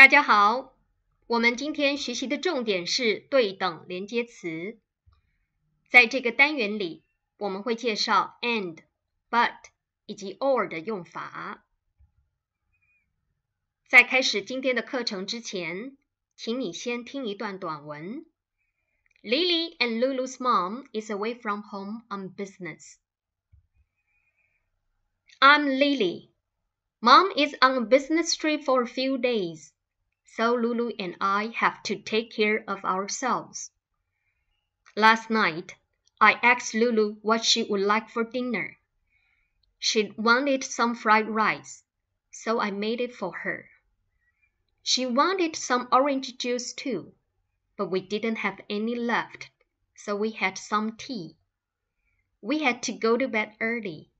大家好，我们今天学习的重点是对等连接词。在这个单元里，我们会介绍 and、but 以及 or 的用法。在开始今天的课程之前，请你先听一段短文。Lily and Lulu's mom is away from home on business. I'm Lily. Mom is on a business trip for a few days. so Lulu and I have to take care of ourselves. Last night, I asked Lulu what she would like for dinner. She wanted some fried rice, so I made it for her. She wanted some orange juice too, but we didn't have any left, so we had some tea. We had to go to bed early,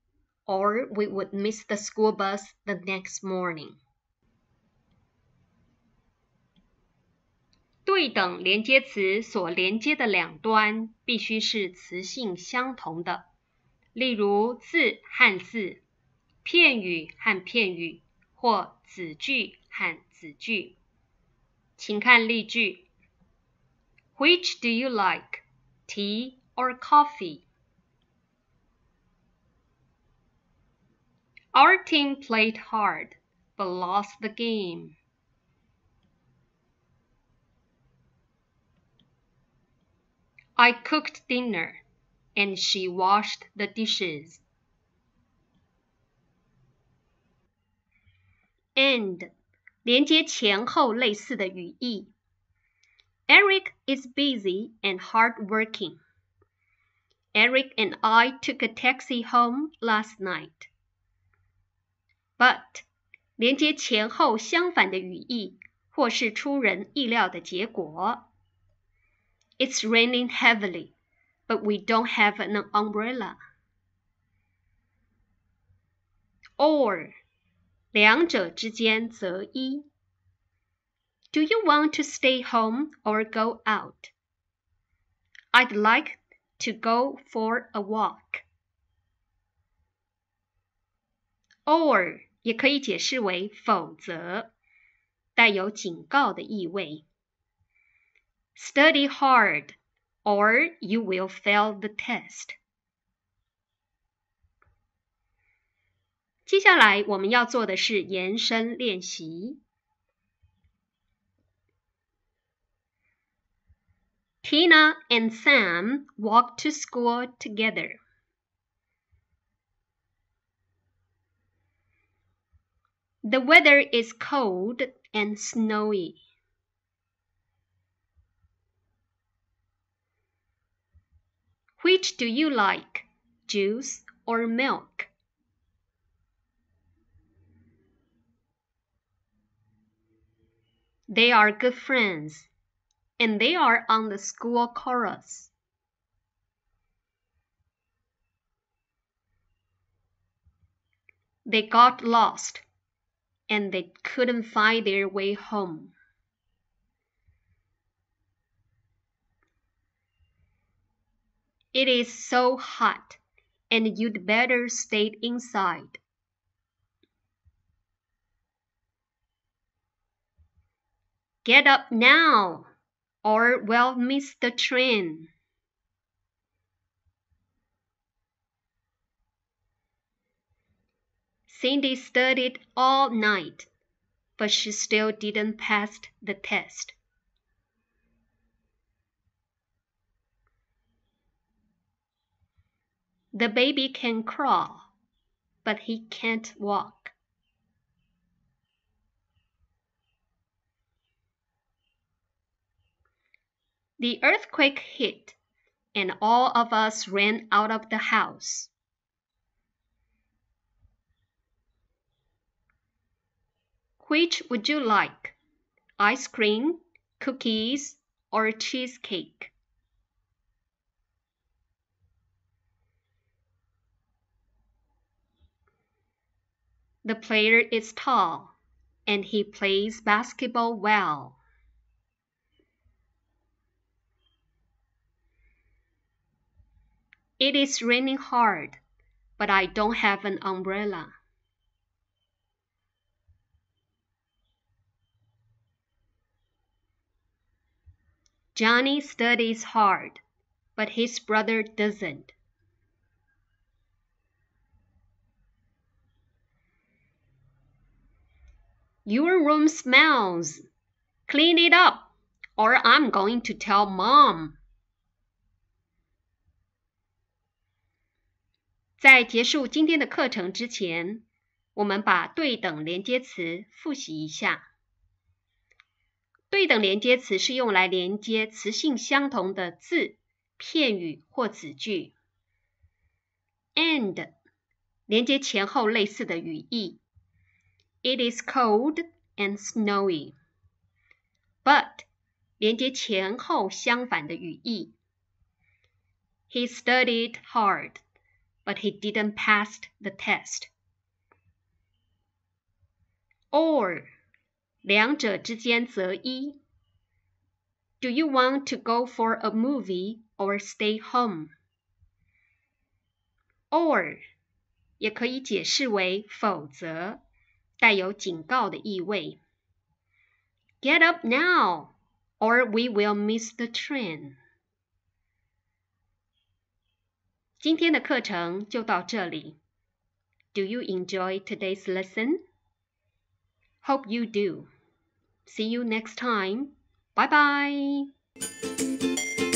or we would miss the school bus the next morning. 对等连接词所连接的两端必须是词性相同的，例如字汉字、片语和片语，或子句和子句。请看例句：Which do you like, tea or coffee? Our team played hard but lost the game. I cooked dinner, and she washed the dishes. And 连接前后类似的语义。Eric is busy and hardworking. Eric and I took a taxi home last night. But 连接前后相反的语义，或是出人意料的结果。it's raining heavily, but we don't have an umbrella. Or 两者之间择一。Do you want to stay home or go out? I'd like to go for a walk. Or 也可以解释为否则，带有警告的意味。Study hard, or you will fail the test. 接下来我们要做的是延伸练习。Tina and Sam walk to school together. The weather is cold and snowy. Which do you like, juice or milk? They are good friends, and they are on the school chorus. They got lost, and they couldn't find their way home. It is so hot, and you'd better stay inside. Get up now, or we'll miss the train. Cindy studied all night, but she still didn't pass the test. The baby can crawl, but he can't walk. The earthquake hit, and all of us ran out of the house. Which would you like? Ice cream, cookies, or cheesecake? The player is tall, and he plays basketball well. It is raining hard, but I don't have an umbrella. Johnny studies hard, but his brother doesn't. Your room smells. Clean it up, or I'm going to tell mom. 在结束今天的课程之前，我们把对等连接词复习一下。对等连接词是用来连接词性相同的字、片语或子句。and 连接前后类似的语义。it is cold and snowy. But 连接前后相反的语义。He studied hard, but he didn't pass the test. Or 两者之间择一。Do you want to go for a movie or stay home? Or 也可以解释为否则。带有警告的意味。Get up now, or we will miss the train. 今天的课程就到这里。Do you enjoy today's lesson? Hope you do. See you next time. Bye bye.